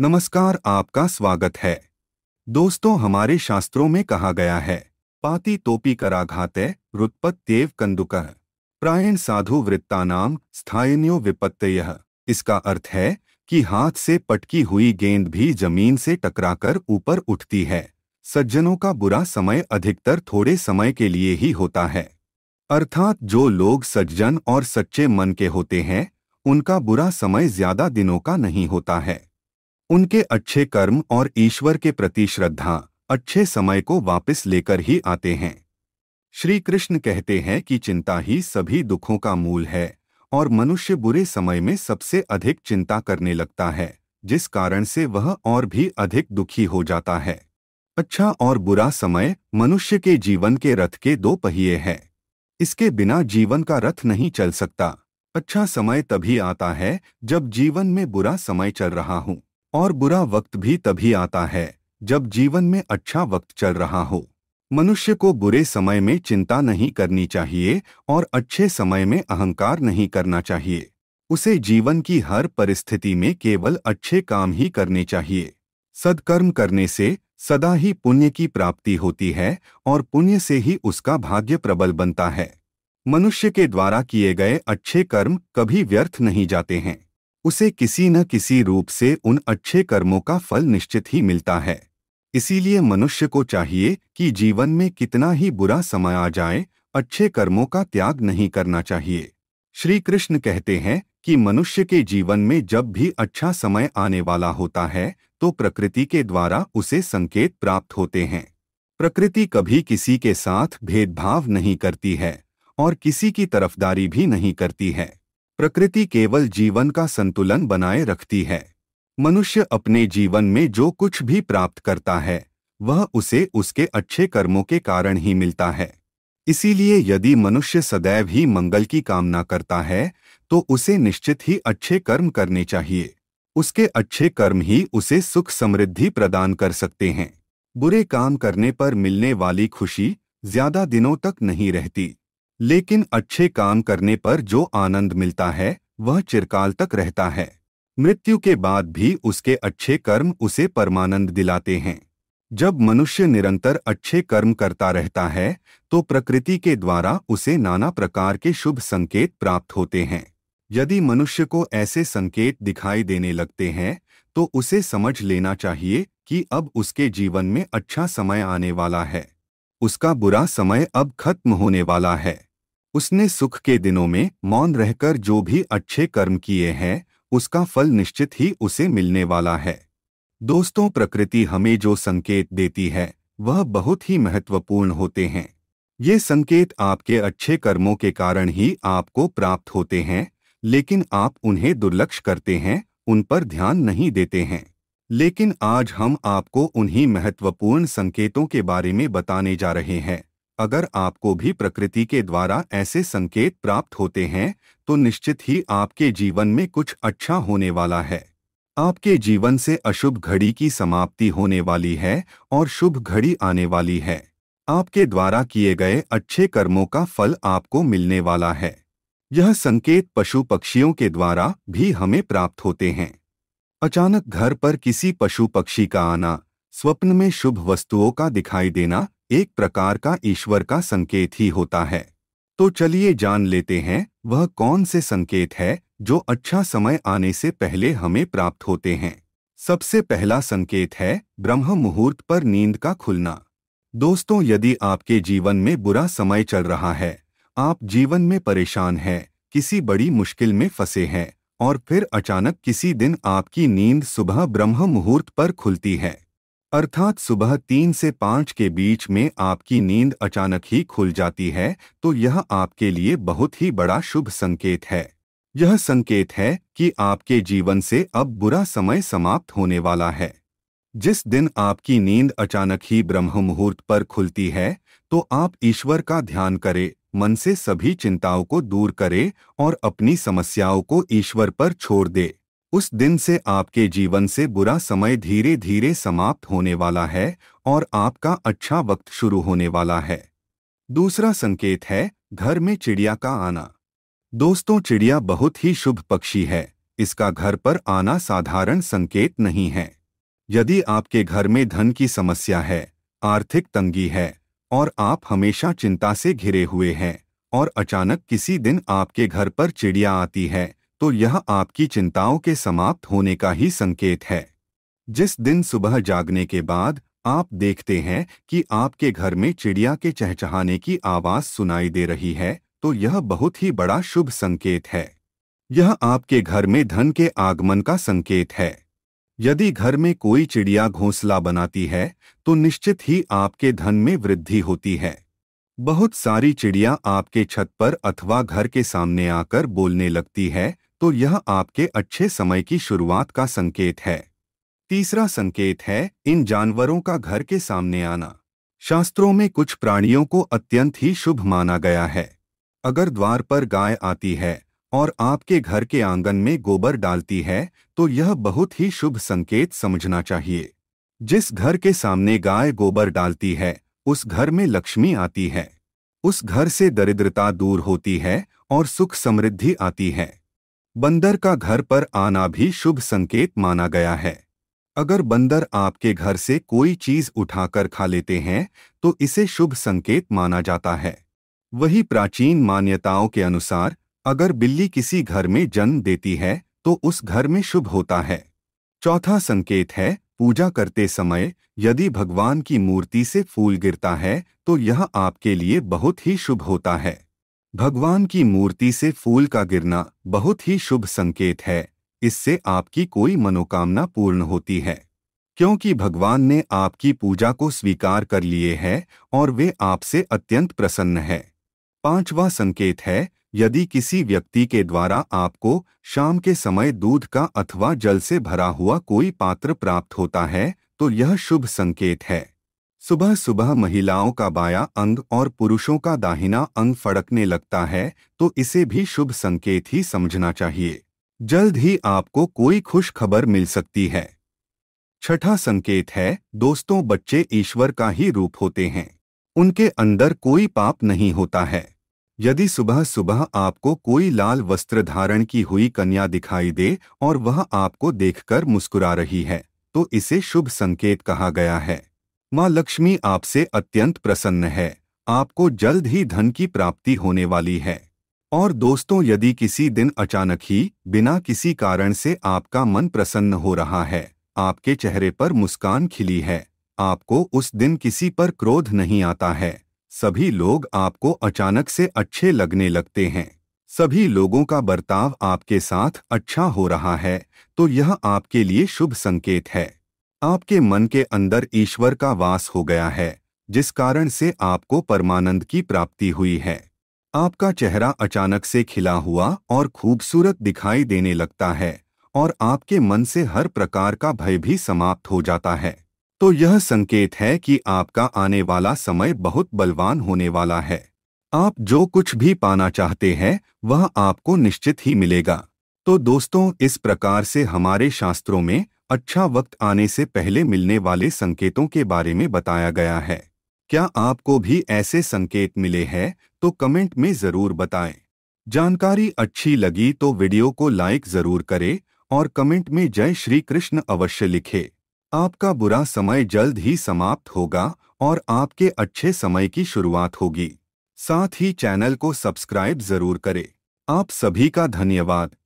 नमस्कार आपका स्वागत है दोस्तों हमारे शास्त्रों में कहा गया है पाति तोपी कराघाते रुत्पत्त्येव कंदुक प्रायण साधु वृत्ता नाम स्थायनियो विपत्तय इसका अर्थ है कि हाथ से पटकी हुई गेंद भी जमीन से टकराकर ऊपर उठती है सज्जनों का बुरा समय अधिकतर थोड़े समय के लिए ही होता है अर्थात जो लोग सज्जन और सच्चे मन के होते हैं उनका बुरा समय ज्यादा दिनों का नहीं होता है उनके अच्छे कर्म और ईश्वर के प्रति श्रद्धा अच्छे समय को वापस लेकर ही आते हैं श्री कृष्ण कहते हैं कि चिंता ही सभी दुखों का मूल है और मनुष्य बुरे समय में सबसे अधिक चिंता करने लगता है जिस कारण से वह और भी अधिक दुखी हो जाता है अच्छा और बुरा समय मनुष्य के जीवन के रथ के दो पहिए हैं इसके बिना जीवन का रथ नहीं चल सकता अच्छा समय तभी आता है जब जीवन में बुरा समय चल रहा हूँ और बुरा वक्त भी तभी आता है जब जीवन में अच्छा वक्त चल रहा हो मनुष्य को बुरे समय में चिंता नहीं करनी चाहिए और अच्छे समय में अहंकार नहीं करना चाहिए उसे जीवन की हर परिस्थिति में केवल अच्छे काम ही करने चाहिए सदकर्म करने से सदा ही पुण्य की प्राप्ति होती है और पुण्य से ही उसका भाग्य प्रबल बनता है मनुष्य के द्वारा किए गए अच्छे कर्म कभी व्यर्थ नहीं जाते हैं उसे किसी न किसी रूप से उन अच्छे कर्मों का फल निश्चित ही मिलता है इसीलिए मनुष्य को चाहिए कि जीवन में कितना ही बुरा समय आ जाए अच्छे कर्मों का त्याग नहीं करना चाहिए श्री कृष्ण कहते हैं कि मनुष्य के जीवन में जब भी अच्छा समय आने वाला होता है तो प्रकृति के द्वारा उसे संकेत प्राप्त होते हैं प्रकृति कभी किसी के साथ भेदभाव नहीं करती है और किसी की तरफदारी भी नहीं करती है प्रकृति केवल जीवन का संतुलन बनाए रखती है मनुष्य अपने जीवन में जो कुछ भी प्राप्त करता है वह उसे उसके अच्छे कर्मों के कारण ही मिलता है इसीलिए यदि मनुष्य सदैव ही मंगल की कामना करता है तो उसे निश्चित ही अच्छे कर्म करने चाहिए उसके अच्छे कर्म ही उसे सुख समृद्धि प्रदान कर सकते हैं बुरे काम करने पर मिलने वाली खुशी ज्यादा दिनों तक नहीं रहती लेकिन अच्छे काम करने पर जो आनंद मिलता है वह चिरकाल तक रहता है मृत्यु के बाद भी उसके अच्छे कर्म उसे परमानंद दिलाते हैं जब मनुष्य निरंतर अच्छे कर्म करता रहता है तो प्रकृति के द्वारा उसे नाना प्रकार के शुभ संकेत प्राप्त होते हैं यदि मनुष्य को ऐसे संकेत दिखाई देने लगते हैं तो उसे समझ लेना चाहिए कि अब उसके जीवन में अच्छा समय आने वाला है उसका बुरा समय अब खत्म होने वाला है उसने सुख के दिनों में मौन रहकर जो भी अच्छे कर्म किए हैं उसका फल निश्चित ही उसे मिलने वाला है दोस्तों प्रकृति हमें जो संकेत देती है वह बहुत ही महत्वपूर्ण होते हैं ये संकेत आपके अच्छे कर्मों के कारण ही आपको प्राप्त होते हैं लेकिन आप उन्हें दुर्लक्ष करते हैं उन पर ध्यान नहीं देते हैं लेकिन आज हम आपको उन्हीं महत्वपूर्ण संकेतों के बारे में बताने जा रहे हैं अगर आपको भी प्रकृति के द्वारा ऐसे संकेत प्राप्त होते हैं तो निश्चित ही आपके जीवन में कुछ अच्छा होने वाला है आपके जीवन से अशुभ घड़ी की समाप्ति होने वाली है और शुभ घड़ी आने वाली है आपके द्वारा किए गए अच्छे कर्मों का फल आपको मिलने वाला है यह संकेत पशु पक्षियों के द्वारा भी हमें प्राप्त होते हैं अचानक घर पर किसी पशु पक्षी का आना स्वप्न में शुभ वस्तुओं का दिखाई देना एक प्रकार का ईश्वर का संकेत ही होता है तो चलिए जान लेते हैं वह कौन से संकेत है जो अच्छा समय आने से पहले हमें प्राप्त होते हैं सबसे पहला संकेत है ब्रह्म मुहूर्त पर नींद का खुलना दोस्तों यदि आपके जीवन में बुरा समय चल रहा है आप जीवन में परेशान हैं किसी बड़ी मुश्किल में फंसे हैं और फिर अचानक किसी दिन आपकी नींद सुबह ब्रह्म मुहूर्त पर खुलती है अर्थात सुबह तीन से पाँच के बीच में आपकी नींद अचानक ही खुल जाती है तो यह आपके लिए बहुत ही बड़ा शुभ संकेत है यह संकेत है कि आपके जीवन से अब बुरा समय समाप्त होने वाला है जिस दिन आपकी नींद अचानक ही ब्रह्म मुहूर्त पर खुलती है तो आप ईश्वर का ध्यान करें मन से सभी चिंताओं को दूर करें और अपनी समस्याओं को ईश्वर पर छोड़ दें उस दिन से आपके जीवन से बुरा समय धीरे धीरे समाप्त होने वाला है और आपका अच्छा वक्त शुरू होने वाला है दूसरा संकेत है घर में चिड़िया का आना दोस्तों चिड़िया बहुत ही शुभ पक्षी है इसका घर पर आना साधारण संकेत नहीं है यदि आपके घर में धन की समस्या है आर्थिक तंगी है और आप हमेशा चिंता से घिरे हुए हैं और अचानक किसी दिन आपके घर पर चिड़िया आती है तो यह आपकी चिंताओं के समाप्त होने का ही संकेत है जिस दिन सुबह जागने के बाद आप देखते हैं कि आपके घर में चिड़िया के चहचहाने की आवाज सुनाई दे रही है तो यह बहुत ही बड़ा शुभ संकेत है यह आपके घर में धन के आगमन का संकेत है यदि घर में कोई चिड़िया घोंसला बनाती है तो निश्चित ही आपके धन में वृद्धि होती है बहुत सारी चिड़िया आपके छत पर अथवा घर के सामने आकर बोलने लगती है तो यह आपके अच्छे समय की शुरुआत का संकेत है तीसरा संकेत है इन जानवरों का घर के सामने आना शास्त्रों में कुछ प्राणियों को अत्यंत ही शुभ माना गया है अगर द्वार पर गाय आती है और आपके घर के आंगन में गोबर डालती है तो यह बहुत ही शुभ संकेत समझना चाहिए जिस घर के सामने गाय गोबर डालती है उस घर में लक्ष्मी आती है उस घर से दरिद्रता दूर होती है और सुख समृद्धि आती है बंदर का घर पर आना भी शुभ संकेत माना गया है अगर बंदर आपके घर से कोई चीज उठाकर खा लेते हैं तो इसे शुभ संकेत माना जाता है वही प्राचीन मान्यताओं के अनुसार अगर बिल्ली किसी घर में जन्म देती है तो उस घर में शुभ होता है चौथा संकेत है पूजा करते समय यदि भगवान की मूर्ति से फूल गिरता है तो यह आपके लिए बहुत ही शुभ होता है भगवान की मूर्ति से फूल का गिरना बहुत ही शुभ संकेत है इससे आपकी कोई मनोकामना पूर्ण होती है क्योंकि भगवान ने आपकी पूजा को स्वीकार कर लिए है और वे आपसे अत्यंत प्रसन्न हैं पांचवा संकेत है यदि किसी व्यक्ति के द्वारा आपको शाम के समय दूध का अथवा जल से भरा हुआ कोई पात्र प्राप्त होता है तो यह शुभ संकेत है सुबह सुबह महिलाओं का बायां अंग और पुरुषों का दाहिना अंग फड़कने लगता है तो इसे भी शुभ संकेत ही समझना चाहिए जल्द ही आपको कोई खुश खबर मिल सकती है छठा संकेत है दोस्तों बच्चे ईश्वर का ही रूप होते हैं उनके अंदर कोई पाप नहीं होता है यदि सुबह सुबह आपको कोई लाल वस्त्र धारण की हुई कन्या दिखाई दे और वह आपको देखकर मुस्कुरा रही है तो इसे शुभ संकेत कहा गया है माँ लक्ष्मी आपसे अत्यंत प्रसन्न है आपको जल्द ही धन की प्राप्ति होने वाली है और दोस्तों यदि किसी दिन अचानक ही बिना किसी कारण से आपका मन प्रसन्न हो रहा है आपके चेहरे पर मुस्कान खिली है आपको उस दिन किसी पर क्रोध नहीं आता है सभी लोग आपको अचानक से अच्छे लगने लगते हैं सभी लोगों का बर्ताव आपके साथ अच्छा हो रहा है तो यह आपके लिए शुभ संकेत है आपके मन के अंदर ईश्वर का वास हो गया है जिस कारण से आपको परमानंद की प्राप्ति हुई है आपका चेहरा अचानक से खिला हुआ और खूबसूरत दिखाई देने लगता है और आपके मन से हर प्रकार का भय भी समाप्त हो जाता है तो यह संकेत है कि आपका आने वाला समय बहुत बलवान होने वाला है आप जो कुछ भी पाना चाहते हैं वह आपको निश्चित ही मिलेगा तो दोस्तों इस प्रकार से हमारे शास्त्रों में अच्छा वक्त आने से पहले मिलने वाले संकेतों के बारे में बताया गया है क्या आपको भी ऐसे संकेत मिले हैं तो कमेंट में ज़रूर बताएं। जानकारी अच्छी लगी तो वीडियो को लाइक ज़रूर करें और कमेंट में जय श्री कृष्ण अवश्य लिखे आपका बुरा समय जल्द ही समाप्त होगा और आपके अच्छे समय की शुरुआत होगी साथ ही चैनल को सब्सक्राइब ज़रूर करें आप सभी का धन्यवाद